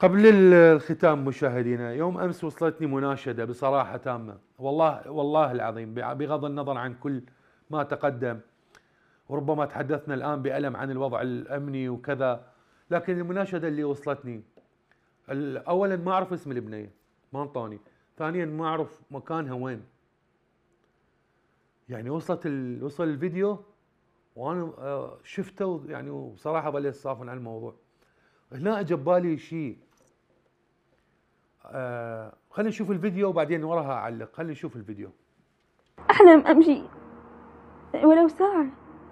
قبل الختام مشاهدينا يوم امس وصلتني مناشده بصراحه تامه والله والله العظيم بغض النظر عن كل ما تقدم وربما تحدثنا الان بالم عن الوضع الامني وكذا لكن المناشده اللي وصلتني اولا ما اعرف اسم البنيه ما انطوني ثانيا ما اعرف مكانها وين يعني وصلت وصل الفيديو وانا آه، شفته يعني وبصراحه ظليت صافن على الموضوع هنا اجى ببالي شيء آه خلينا نشوف الفيديو وبعدين وراها اعلق خلينا نشوف الفيديو احلم امشي ولو ساعه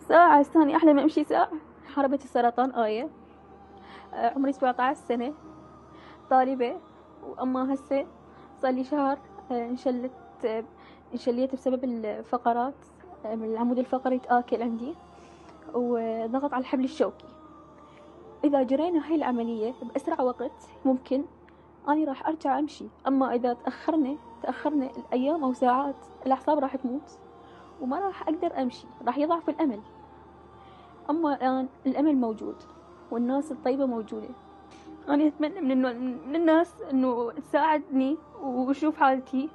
ساعه ثانية احلم امشي ساعه حربة السرطان آية آه عمري 17 سنة طالبة وأما هسه صار لي شهر آه انشلت آه انشليت بسبب الفقرات آه، العمود الفقري تآكل عندي وضغط على الحبل الشوكي إذا جرينا هاي العملية بأسرع وقت ممكن أنا راح أرجع أمشي أما إذا تأخرنا تأخرنا الأيام أو ساعات الأعصاب راح تموت وما راح أقدر أمشي راح يضعف الأمل أما الآن الأمل موجود والناس الطيبة موجودة أنا أتمنى من, النو... من الناس أنه تساعدني وشوف حالتي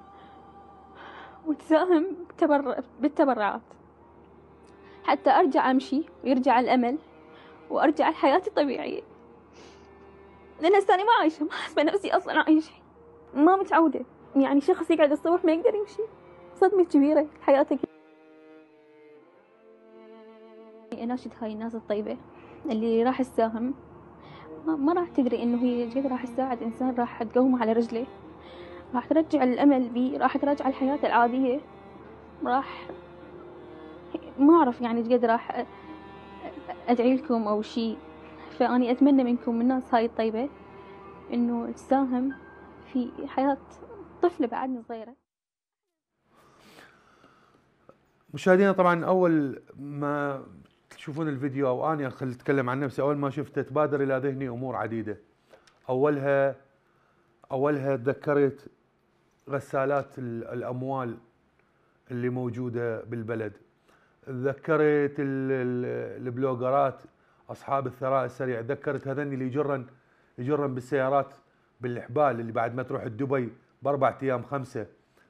وتساهم بالتبرعات حتى أرجع أمشي ويرجع الأمل وأرجع لحياتي الطبيعية لأن ثاني أنا ما عايشة ما حاسبة نفسي أصلا عايشة ما متعودة يعني شخص يقعد الصبح ما يقدر يمشي صدمة كبيرة حياتك يعني اناشد هاي الناس الطيبة اللي راح تساهم ما راح تدري انه هي جد راح تساعد انسان راح تقومه على رجله راح ترجع الامل بي راح ترجع الحياة العادية راح ما اعرف يعني قد راح أدعي لكم أو شيء فأني أتمنى منكم من الناس هاي الطيبة إنه تساهم في حياة طفلة بعدني صغيرة مشاهدينا طبعا أول ما تشوفون الفيديو أو أنا خل أتكلم عن نفسي أول ما شفته تبادر إلى ذهني أمور عديدة أولها أولها تذكرت غسالات الأموال اللي موجودة بالبلد ذكرت البلوجرات اصحاب الثراء السريع ذكرت هذني اللي يجرن يجرن بالسيارات بالحبال اللي بعد ما تروح دبي باربع ايام خمسه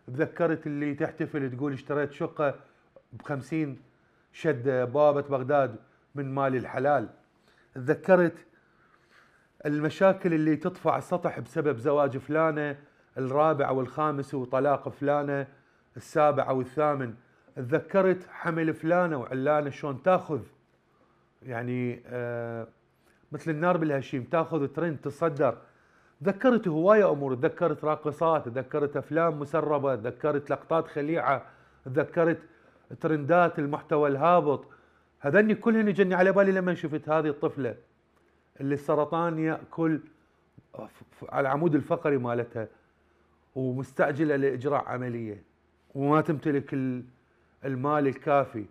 تذكرت اللي تحتفل تقول اشتريت شقه بخمسين شد بابة بغداد من مالي الحلال تذكرت المشاكل اللي تطفى على السطح بسبب زواج فلانه الرابع والخامس وطلاق فلانه السابع والثامن تذكرت حمل فلانه وعلانه شلون تاخذ يعني آه مثل النار بالهشيم تاخذ ترند تصدر ذكرت هوايه امور تذكرت راقصات تذكرت افلام مسربه تذكرت لقطات خليعه تذكرت ترندات المحتوى الهابط هذني كلهن جني على بالي لما شفت هذه الطفله اللي السرطان ياكل على العمود الفقري مالتها ومستعجله لاجراء عمليه وما تمتلك المال الكافي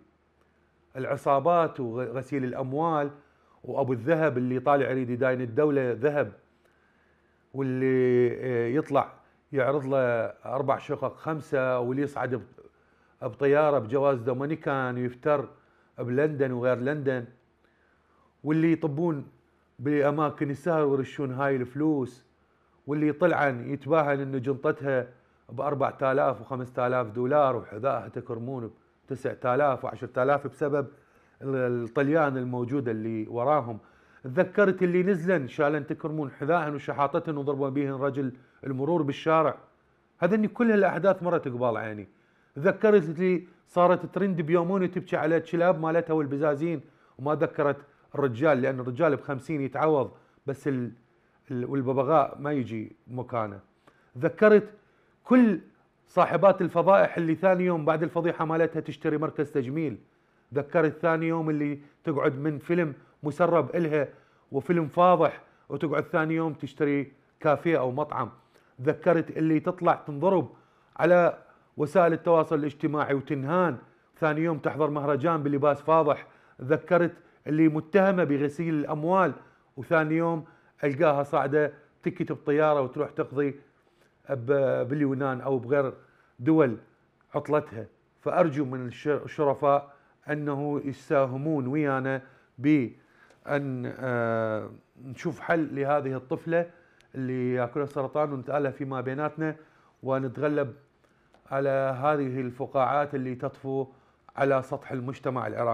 العصابات وغسيل الاموال وابو الذهب اللي طالع يريد يداين الدوله ذهب واللي آه، يطلع يعرض له اربع شقق خمسه واللي يصعد بطياره بجواز دومينيكان ويفتر بلندن وغير لندن واللي يطبون باماكن السهر ويرشون هاي الفلوس واللي طلعن يتباهن انه جنطتها ب 4000 و5000 دولار وحذاءها تكرمون ب 9000 و10000 بسبب الطليان الموجوده اللي وراهم تذكرت اللي نزلن شالن تكرمون حذاهن وشحاطتهن وضربوا بهن رجل المرور بالشارع هذني كل الاحداث مرت قبال عيني ذكرت اللي صارت ترند بيومون تبكي على الكلاب مالتها والبزازين وما ذكرت الرجال لان الرجال ب 50 يتعوض بس ال... ال... والببغاء ما يجي مكانه ذكرت كل صاحبات الفضائح اللي ثاني يوم بعد الفضيحه مالتها تشتري مركز تجميل ذكرت ثاني يوم اللي تقعد من فيلم مسرب إلها وفيلم فاضح وتقعد ثاني يوم تشتري كافيه او مطعم ذكرت اللي تطلع تنضرب على وسائل التواصل الاجتماعي وتنهان ثاني يوم تحضر مهرجان بلباس فاضح ذكرت اللي متهمه بغسيل الاموال وثاني يوم القاها صاعده تكت بطياره وتروح تقضي باليونان او بغير دول عطلتها فارجو من الشرفاء انه يساهمون ويانا بان آه، نشوف حل لهذه الطفله اللي ياكلها السرطان ونتالف فيما بيناتنا ونتغلب على هذه الفقاعات اللي تطفو على سطح المجتمع العراقي